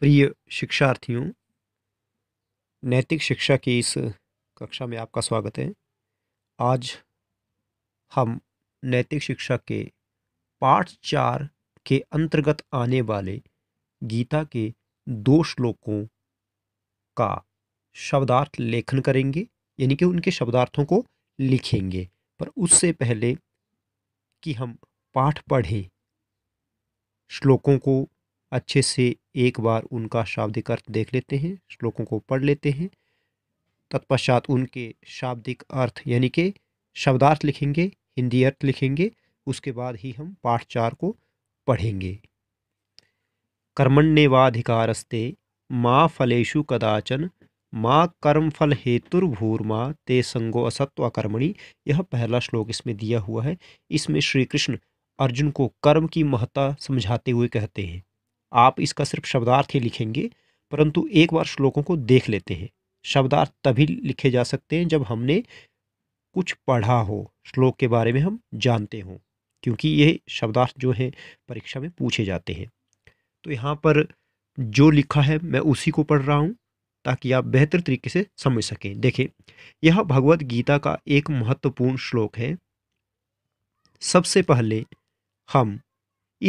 प्रिय शिक्षार्थियों नैतिक शिक्षा की इस कक्षा में आपका स्वागत है आज हम नैतिक शिक्षा के पाठ चार के अंतर्गत आने वाले गीता के दो श्लोकों का शब्दार्थ लेखन करेंगे यानी कि उनके शब्दार्थों को लिखेंगे पर उससे पहले कि हम पाठ पढ़ें श्लोकों को अच्छे से एक बार उनका शाब्दिक अर्थ देख लेते हैं श्लोकों को पढ़ लेते हैं तत्पश्चात उनके शाब्दिक अर्थ यानी कि शब्दार्थ लिखेंगे हिंदी अर्थ लिखेंगे उसके बाद ही हम पाठ चार को पढ़ेंगे कर्मण्यवाधिकारस्ते माँ फलेशु कदाचन माँ कर्म फल हेतुर्भूर्मा ते संगो असत्व कर्मणि यह पहला श्लोक इसमें दिया हुआ है इसमें श्री कृष्ण अर्जुन को कर्म की महत्ता समझाते हुए कहते हैं आप इसका सिर्फ शब्दार्थ ही लिखेंगे परंतु एक बार श्लोकों को देख लेते हैं शब्दार्थ तभी लिखे जा सकते हैं जब हमने कुछ पढ़ा हो श्लोक के बारे में हम जानते हों क्योंकि ये शब्दार्थ जो है परीक्षा में पूछे जाते हैं तो यहाँ पर जो लिखा है मैं उसी को पढ़ रहा हूँ ताकि आप बेहतर तरीके से समझ सकें देखें यह भगवत गीता का एक महत्वपूर्ण श्लोक है सबसे पहले हम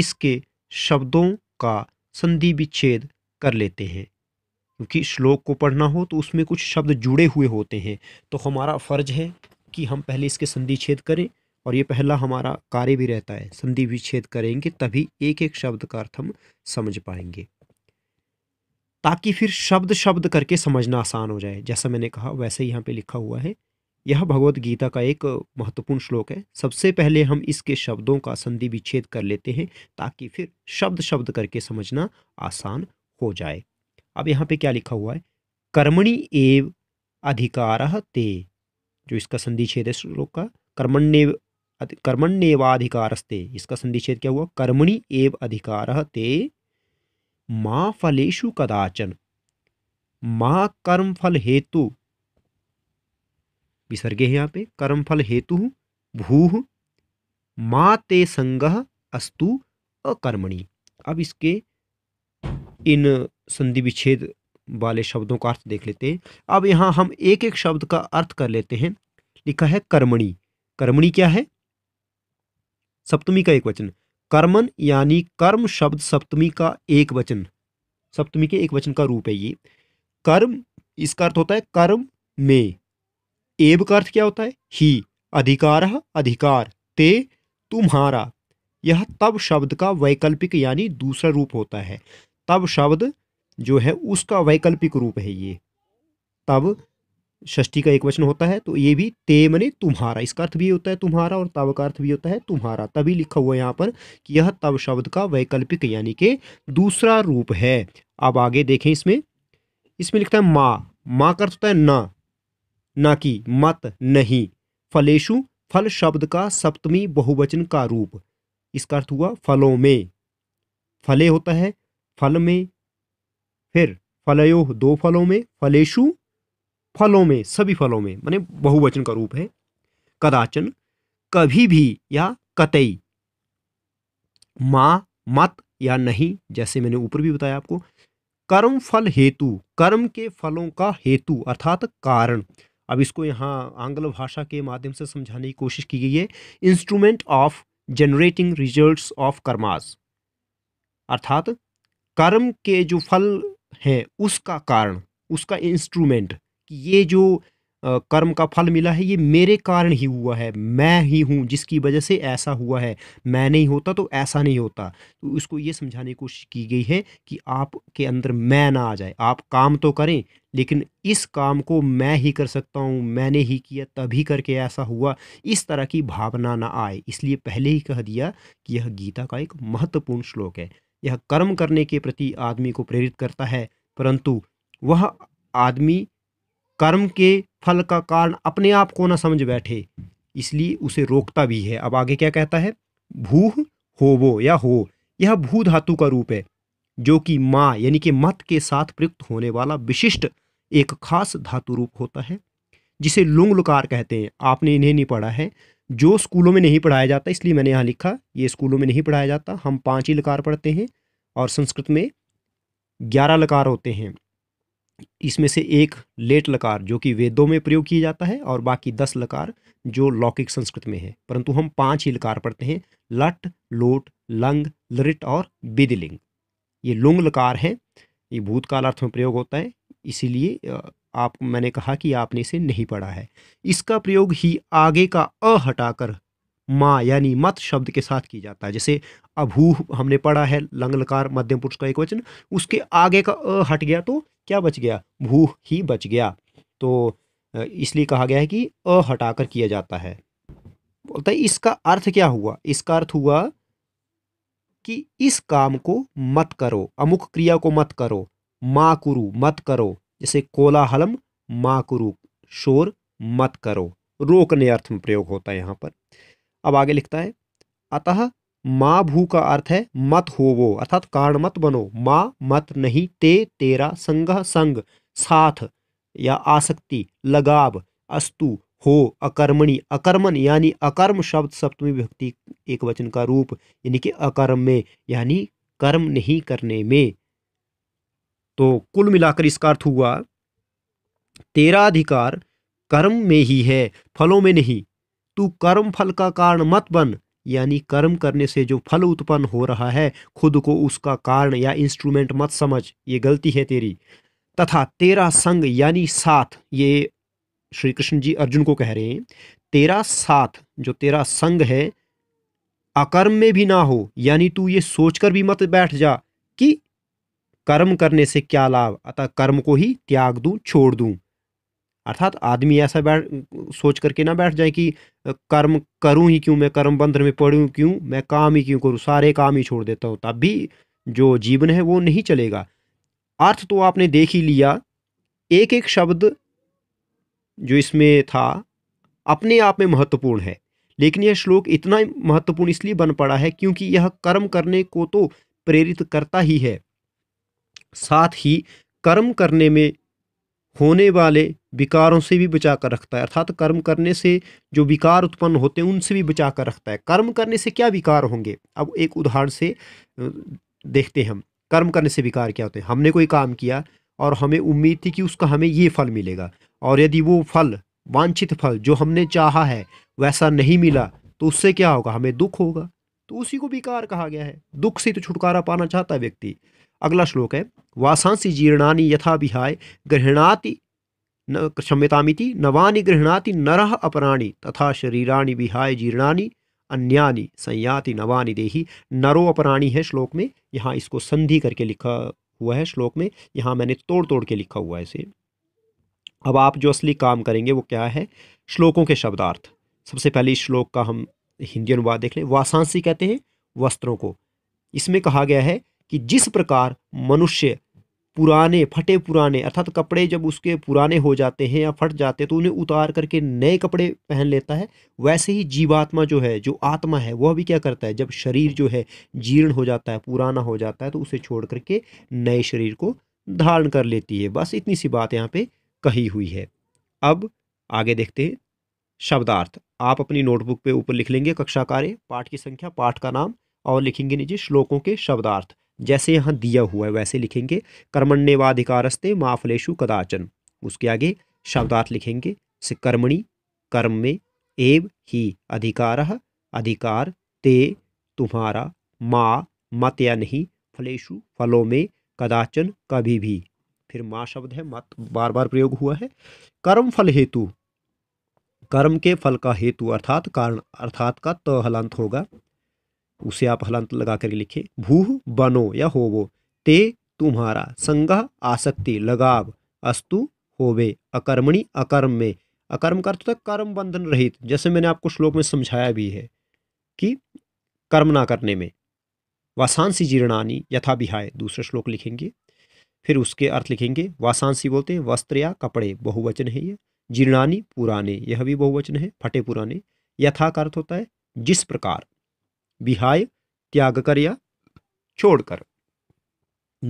इसके शब्दों का संधि विच्छेद कर लेते हैं क्योंकि श्लोक को पढ़ना हो तो उसमें कुछ शब्द जुड़े हुए होते हैं तो हमारा फ़र्ज है कि हम पहले इसके संधि छेद करें और ये पहला हमारा कार्य भी रहता है संधि विच्छेद करेंगे तभी एक एक शब्द का अर्थ हम समझ पाएंगे ताकि फिर शब्द शब्द करके समझना आसान हो जाए जैसा मैंने कहा वैसे यहाँ पे लिखा हुआ है यह भगवत गीता का एक महत्वपूर्ण श्लोक है सबसे पहले हम इसके शब्दों का संधि विच्छेद कर लेते हैं ताकि फिर शब्द शब्द करके समझना आसान हो जाए अब यहाँ पे क्या लिखा हुआ है कर्मणि एव अधिकार ते जो इसका संधिच्छेद है श्लोक का कर्मण्यव कर्मण्यवाधिकारस्ते इसका संधिच्छेद क्या हुआ कर्मणि एव अधिकार ते माँ फलेशु कदाचन माँ कर्म फल हेतु विसर्गे है यहाँ पे कर्मफल हेतु भू मा ते संग अस्तु अकर्मणी अब इसके इन संधि विच्छेद वाले शब्दों का अर्थ देख लेते हैं अब यहाँ हम एक एक शब्द का अर्थ कर लेते हैं लिखा है कर्मणी कर्मणी क्या है सप्तमी का एक वचन कर्मन यानी कर्म शब्द सप्तमी का एक वचन सप्तमी के एक वचन का रूप है ये कर्म इसका अर्थ होता है कर्म में एब का अर्थ क्या होता है ही अधिकार अधिकार ते तुम्हारा यह तब शब्द का वैकल्पिक यानी दूसरा रूप होता है तब शब्द जो है उसका वैकल्पिक रूप है ये तब षष्ठी का एक वचन होता है तो ये भी ते मने तुम्हारा इसका अर्थ भी होता है तुम्हारा और तब का अर्थ भी होता है तुम्हारा तभी लिखा हुआ यहाँ पर कि यह तब शब्द का वैकल्पिक यानी के दूसरा रूप है अब आगे देखें इसमें इसमें लिखता है माँ माँ का अर्थ होता है न न कि मत नहीं फलेशु फल शब्द का सप्तमी बहुवचन का रूप इसका अर्थ हुआ फलों में फले होता है फल में फिर फलयो दो फलों में फलेशु फलों में सभी फलों में माने बहुवचन का रूप है कदाचन कभी भी या कतई माँ मत या नहीं जैसे मैंने ऊपर भी बताया आपको कर्म फल हेतु कर्म के फलों का हेतु अर्थात कारण अब इसको यहाँ आंग्ल भाषा के माध्यम से समझाने की कोशिश की गई है instrument of generating results of karmas अर्थात कर्म के जो फल हैं उसका कारण उसका इंस्ट्रूमेंट कि ये जो कर्म का फल मिला है ये मेरे कारण ही हुआ है मैं ही हूँ जिसकी वजह से ऐसा हुआ है मैं नहीं होता तो ऐसा नहीं होता तो उसको ये समझाने की कोशिश की गई है कि आपके अंदर मैं ना आ जाए आप काम तो करें लेकिन इस काम को मैं ही कर सकता हूँ मैंने ही किया तभी करके ऐसा हुआ इस तरह की भावना ना आए इसलिए पहले ही कह दिया कि यह गीता का एक महत्वपूर्ण श्लोक है यह कर्म करने के प्रति आदमी को प्रेरित करता है परंतु वह आदमी कर्म के फल का कारण अपने आप को ना समझ बैठे इसलिए उसे रोकता भी है अब आगे क्या कहता है भू हो वो या हो यह भू धातु का रूप है जो कि माँ यानी कि मत के साथ प्रयुक्त होने वाला विशिष्ट एक खास धातु रूप होता है जिसे लुंग लुकार कहते हैं आपने इन्हें नहीं पढ़ा है जो स्कूलों में नहीं पढ़ाया जाता इसलिए मैंने यहाँ लिखा ये स्कूलों में नहीं पढ़ाया जाता हम पाँच ही लकार पढ़ते हैं और संस्कृत में ग्यारह लकार होते हैं इसमें से एक लेट लकार जो कि वेदों में प्रयोग किया जाता है और बाकी दस लकार जो लौकिक संस्कृत में है परंतु हम पांच ही लकार पढ़ते हैं लट लोट लंग लरिट और बिदिलिंग ये लुंग लकार हैं ये भूतकाल अर्थ में प्रयोग होता है इसीलिए आप मैंने कहा कि आपने इसे नहीं पढ़ा है इसका प्रयोग ही आगे का अ हटाकर माँ यानी मत शब्द के साथ की जाता है जैसे अभूह हमने पढ़ा है लंग लकार मध्यम पुरुष का एक वचन उसके आगे का अ हट गया तो क्या बच गया भू ही बच गया तो इसलिए कहा गया है कि अ हटाकर किया जाता है बोलता है इसका अर्थ क्या हुआ इसका अर्थ हुआ कि इस काम को मत करो अमुक क्रिया को मत करो मा कुरु मत करो जैसे कोलाहलम मा कुरु शोर मत करो रोकने अर्थ में प्रयोग होता है यहां पर अब आगे लिखता है अतः मा भू का अर्थ है मत होवो अर्थात कारण मत बनो मा मत नहीं ते तेरा संग संग साथ या आसक्ति लगाव अस्तु हो अकर्मणी अकर्मण यानी अकर्म शब्द सप्तमी व्यक्ति एक वचन का रूप यानी कि अकर्म में यानी कर्म नहीं करने में तो कुल मिलाकर इसका अर्थ हुआ तेरा अधिकार कर्म में ही है फलों में नहीं तू कर्म फल का कारण मत बन यानी कर्म करने से जो फल उत्पन्न हो रहा है खुद को उसका कारण या इंस्ट्रूमेंट मत समझ ये गलती है तेरी तथा तेरा संग यानी साथ ये श्री कृष्ण जी अर्जुन को कह रहे हैं तेरा साथ जो तेरा संग है अकर्म में भी ना हो यानी तू ये सोचकर भी मत बैठ जा कि कर्म करने से क्या लाभ अतः कर्म को ही त्याग दूं छोड़ दूं अर्थात आदमी ऐसा बैठ सोच करके ना बैठ जाए कि कर्म करूं ही क्यों मैं कर्म बंधन में पढ़ूं क्यों मैं काम ही क्यों करूं सारे काम ही छोड़ देता हूं तब भी जो जीवन है वो नहीं चलेगा अर्थ तो आपने देख ही लिया एक एक शब्द जो इसमें था अपने आप में महत्वपूर्ण है लेकिन यह श्लोक इतना महत्वपूर्ण इसलिए बन पड़ा है क्योंकि यह कर्म करने को तो प्रेरित करता ही है साथ ही कर्म करने में होने वाले विकारों से भी बचा कर रखता है अर्थात कर्म करने से जो विकार उत्पन्न होते हैं उनसे भी बचा कर रखता है कर्म करने से क्या विकार होंगे अब एक उदाहरण से देखते हैं हम कर्म करने से विकार क्या होते हैं हमने कोई काम किया और हमें उम्मीद थी कि उसका हमें ये फल मिलेगा और यदि वो फल वांछित फल जो हमने चाहा है वैसा नहीं मिला तो उससे क्या होगा हमें दुख होगा तो उसी को विकार कहा गया है दुख से तो छुटकारा पाना चाहता है व्यक्ति अगला श्लोक है वासांसी जीर्णानी यथा विहाय गृहणाति न क्षम्यतामिति नवानी गृहणाति नर अपराणी तथा शरीराणी विहाय जीर्णानी अन्यानी संयाति नवानि देही नरो अपराणी है श्लोक में यहाँ इसको संधि करके लिखा हुआ है श्लोक में यहाँ मैंने तोड़ तोड़ के लिखा हुआ है इसे अब आप जो असली काम करेंगे वो क्या है श्लोकों के शब्दार्थ सबसे पहले इस श्लोक का हम हिंदी अनुवाद देख लें वासांसी कहते हैं वस्त्रों को इसमें कहा गया है कि जिस प्रकार मनुष्य पुराने फटे पुराने अर्थात कपड़े जब उसके पुराने हो जाते हैं या फट जाते हैं तो उन्हें उतार करके नए कपड़े पहन लेता है वैसे ही जीवात्मा जो है जो आत्मा है वह भी क्या करता है जब शरीर जो है जीर्ण हो जाता है पुराना हो जाता है तो उसे छोड़ करके नए शरीर को धारण कर लेती है बस इतनी सी बात यहाँ पे कही हुई है अब आगे देखते हैं शब्दार्थ आप अपनी नोटबुक पे ऊपर लिख लेंगे कक्षा कार्य पाठ की संख्या पाठ का नाम और लिखेंगे नीचे श्लोकों के शब्दार्थ जैसे यहाँ दिया हुआ है वैसे लिखेंगे कर्मण्यवाधिकारस्ते माफलेशु कदाचन उसके आगे शब्दार्थ लिखेंगे से कर्मणि कर्म में एव ही अधिकार अधिकार ते तुम्हारा माँ मत या नहीं फलेशु फलों में कदाचन कभी भी फिर माँ शब्द है मत बार बार प्रयोग हुआ है कर्म फल हेतु कर्म के फल का हेतु अर्थात कारण अर्थात का तहलंत होगा उसे आप हलंत लगा करके लिखे भू बनो या होवो ते तुम्हारा संगह आसक्ति लगाव अस्तु होवे अकर्मणी अकर्म में अकर्म का अर्थ होता है कर्म बंधन रहित जैसे मैंने आपको श्लोक में समझाया भी है कि कर्म ना करने में वासांसी जीर्णानी यथा बिहाय दूसरा श्लोक लिखेंगे फिर उसके अर्थ लिखेंगे वासांसी बोलते हैं वस्त्र या कपड़े बहुवचन है ये जीर्णानी पुराने यह भी बहुवचन है फटे पुराने यथा का अर्थ होता है जिस प्रकार विहाय त्याग कर या छोड़कर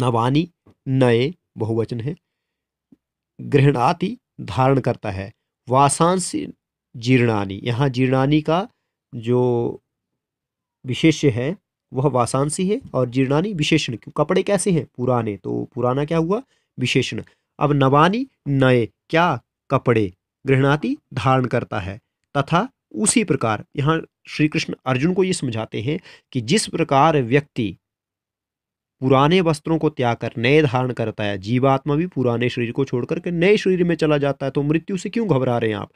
नवानी नए बहुवचन है गृहणाति धारण करता है वासांश जीर्णानी यहाँ जीर्णानी का जो विशेष्य है वह वासांसी है और जीर्णानी विशेषण क्यों कपड़े कैसे हैं पुराने तो पुराना क्या हुआ विशेषण अब नवानी नए क्या कपड़े गृहणाति धारण करता है तथा उसी प्रकार यहाँ श्री कृष्ण अर्जुन को ये समझाते हैं कि जिस प्रकार व्यक्ति पुराने वस्त्रों को त्याग कर नए धारण करता है जीवात्मा भी पुराने शरीर को छोड़कर के नए शरीर में चला जाता है तो मृत्यु से क्यों घबरा रहे हैं आप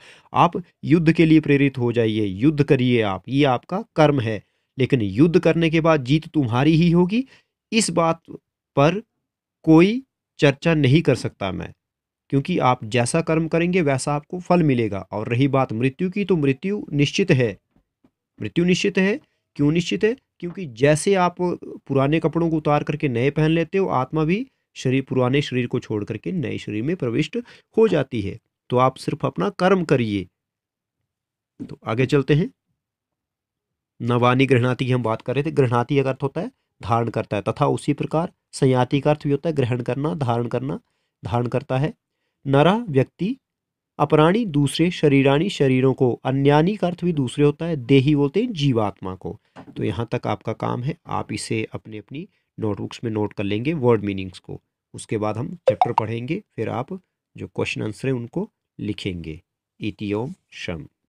आप युद्ध के लिए प्रेरित हो जाइए युद्ध करिए आप ये आपका कर्म है लेकिन युद्ध करने के बाद जीत तुम्हारी ही होगी इस बात पर कोई चर्चा नहीं कर सकता मैं क्योंकि आप जैसा कर्म करेंगे वैसा आपको फल मिलेगा और रही बात मृत्यु की तो मृत्यु निश्चित है मृत्यु निश्चित है क्यों निश्चित है क्योंकि जैसे आप पुराने कपड़ों को उतार करके नए पहन लेते हो आत्मा भी शरीर पुराने शरीर को छोड़ करके नए शरीर में प्रविष्ट हो जाती है तो आप सिर्फ अपना कर्म करिए तो आगे चलते हैं नवानी ग्रहणाती की हम बात कर रहे थे ग्रहणाती का अर्थ होता है धारण करता है तथा उसी प्रकार संयाति का अर्थ भी होता है ग्रहण करना धारण करना धारण करता है नरा व्यक्ति अपराणी दूसरे शरीरानी शरीरों को अन्यानी का अर्थ भी दूसरे होता है देही बोलते हैं जीवात्मा को तो यहाँ तक आपका काम है आप इसे अपने अपनी नोटबुक्स में नोट कर लेंगे वर्ड मीनिंग्स को उसके बाद हम चैप्टर पढ़ेंगे फिर आप जो क्वेश्चन आंसर हैं उनको लिखेंगे ओम शम